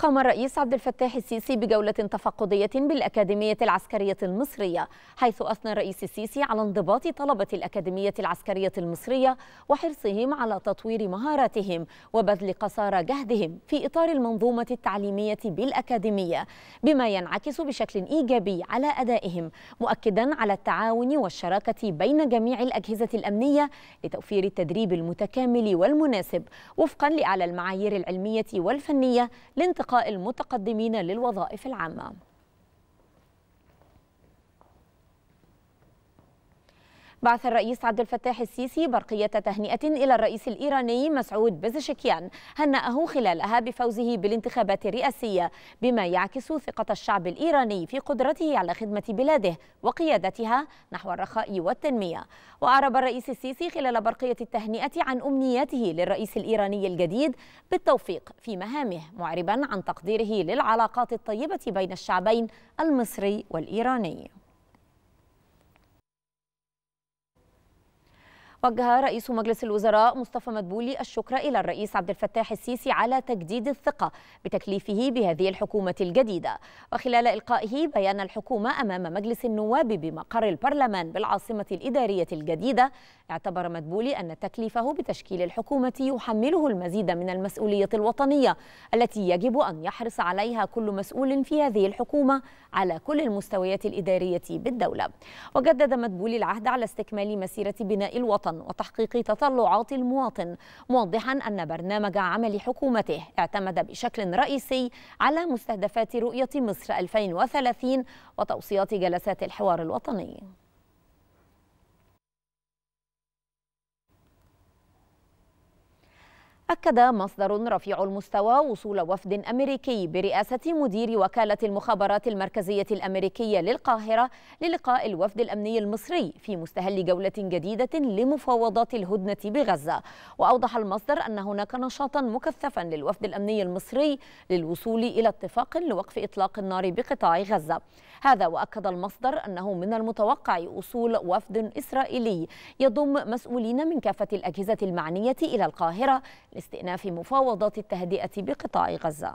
قام الرئيس عبد الفتاح السيسي بجولة تفقدية بالأكاديمية العسكرية المصرية حيث أثنى الرئيس السيسي على انضباط طلبة الأكاديمية العسكرية المصرية وحرصهم على تطوير مهاراتهم وبذل قصارى جهدهم في إطار المنظومة التعليمية بالأكاديمية بما ينعكس بشكل إيجابي على أدائهم مؤكدا على التعاون والشراكة بين جميع الأجهزة الأمنية لتوفير التدريب المتكامل والمناسب وفقا لأعلى المعايير العلمية والفنية لانتقال لإلقاء المتقدمين للوظائف العامة بعث الرئيس عبد الفتاح السيسي برقية تهنئة إلى الرئيس الإيراني مسعود بزشكيان هنأه خلالها بفوزه بالانتخابات الرئاسية بما يعكس ثقة الشعب الإيراني في قدرته على خدمة بلاده وقيادتها نحو الرخاء والتنمية وأعرب الرئيس السيسي خلال برقية التهنئة عن أمنياته للرئيس الإيراني الجديد بالتوفيق في مهامه معربا عن تقديره للعلاقات الطيبة بين الشعبين المصري والإيراني وجه رئيس مجلس الوزراء مصطفى مدبولي الشكر إلى الرئيس عبد الفتاح السيسي على تجديد الثقة بتكليفه بهذه الحكومة الجديدة وخلال إلقائه بيان الحكومة أمام مجلس النواب بمقر البرلمان بالعاصمة الإدارية الجديدة اعتبر مدبولي أن تكليفه بتشكيل الحكومة يحمله المزيد من المسؤولية الوطنية التي يجب أن يحرص عليها كل مسؤول في هذه الحكومة على كل المستويات الإدارية بالدولة وجدد مدبولي العهد على استكمال مسيرة بناء الوطن وتحقيق تطلعات المواطن موضحا أن برنامج عمل حكومته اعتمد بشكل رئيسي على مستهدفات رؤية مصر 2030 وتوصيات جلسات الحوار الوطني أكد مصدر رفيع المستوى وصول وفد أمريكي برئاسة مدير وكالة المخابرات المركزية الأمريكية للقاهرة للقاء الوفد الأمني المصري في مستهل جولة جديدة لمفاوضات الهدنة بغزة وأوضح المصدر أن هناك نشاطا مكثفا للوفد الأمني المصري للوصول إلى اتفاق لوقف إطلاق النار بقطاع غزة هذا وأكد المصدر أنه من المتوقع وصول وفد إسرائيلي يضم مسؤولين من كافة الأجهزة المعنية إلى القاهرة استئناف مفاوضات التهدئة بقطاع غزة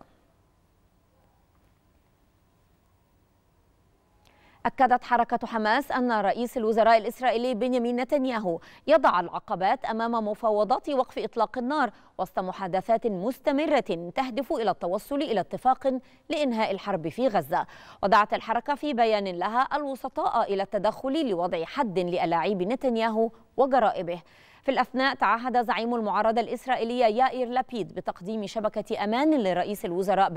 أكدت حركة حماس أن رئيس الوزراء الإسرائيلي بنيامين نتنياهو يضع العقبات أمام مفاوضات وقف إطلاق النار وسط محادثات مستمرة تهدف إلى التوصل إلى اتفاق لإنهاء الحرب في غزة ودعت الحركة في بيان لها الوسطاء إلى التدخل لوضع حد لألاعيب نتنياهو وجرائبه في الأثناء تعهد زعيم المعارضة الإسرائيلية يائر لابيد بتقديم شبكة أمان لرئيس الوزراء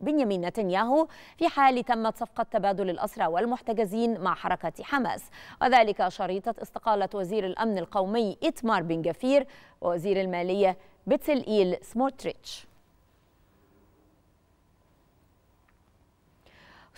بنيامين نتنياهو في حال تمت صفقة تبادل الأسرى والمحتجزين مع حركة حماس وذلك شريطة استقالة وزير الأمن القومي إتمار بن جفير ووزير المالية إيل سموتريتش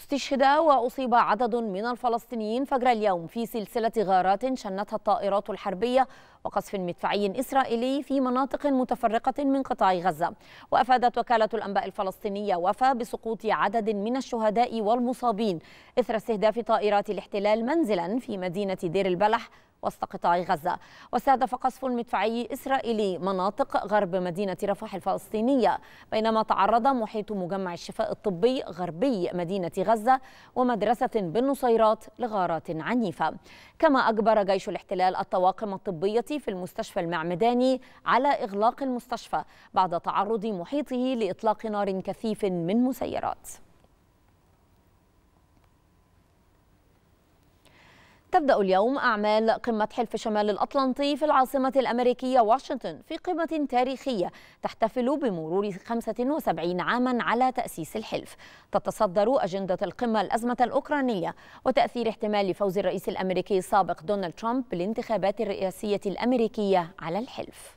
استشهد وأصيب عدد من الفلسطينيين فجر اليوم في سلسلة غارات شنتها الطائرات الحربية وقصف مدفعي إسرائيلي في مناطق متفرقة من قطاع غزة وأفادت وكالة الأنباء الفلسطينية وفا بسقوط عدد من الشهداء والمصابين إثر استهداف طائرات الاحتلال منزلا في مدينة دير البلح وسط قطاع غزة واستهدف قصف مدفعي إسرائيلي مناطق غرب مدينة رفح الفلسطينية بينما تعرض محيط مجمع الشفاء الطبي غربي مدينة غزة ومدرسة بالنصيرات لغارات عنيفة كما أجبر جيش الاحتلال الطواقم الطبية في المستشفى المعمداني على إغلاق المستشفى بعد تعرض محيطه لإطلاق نار كثيف من مسيرات تبدأ اليوم أعمال قمة حلف شمال الأطلنطي في العاصمة الأمريكية واشنطن في قمة تاريخية تحتفل بمرور 75 عاما على تأسيس الحلف تتصدر أجندة القمة الأزمة الأوكرانية وتأثير احتمال فوز الرئيس الأمريكي السابق دونالد ترامب بالانتخابات الرئاسية الأمريكية على الحلف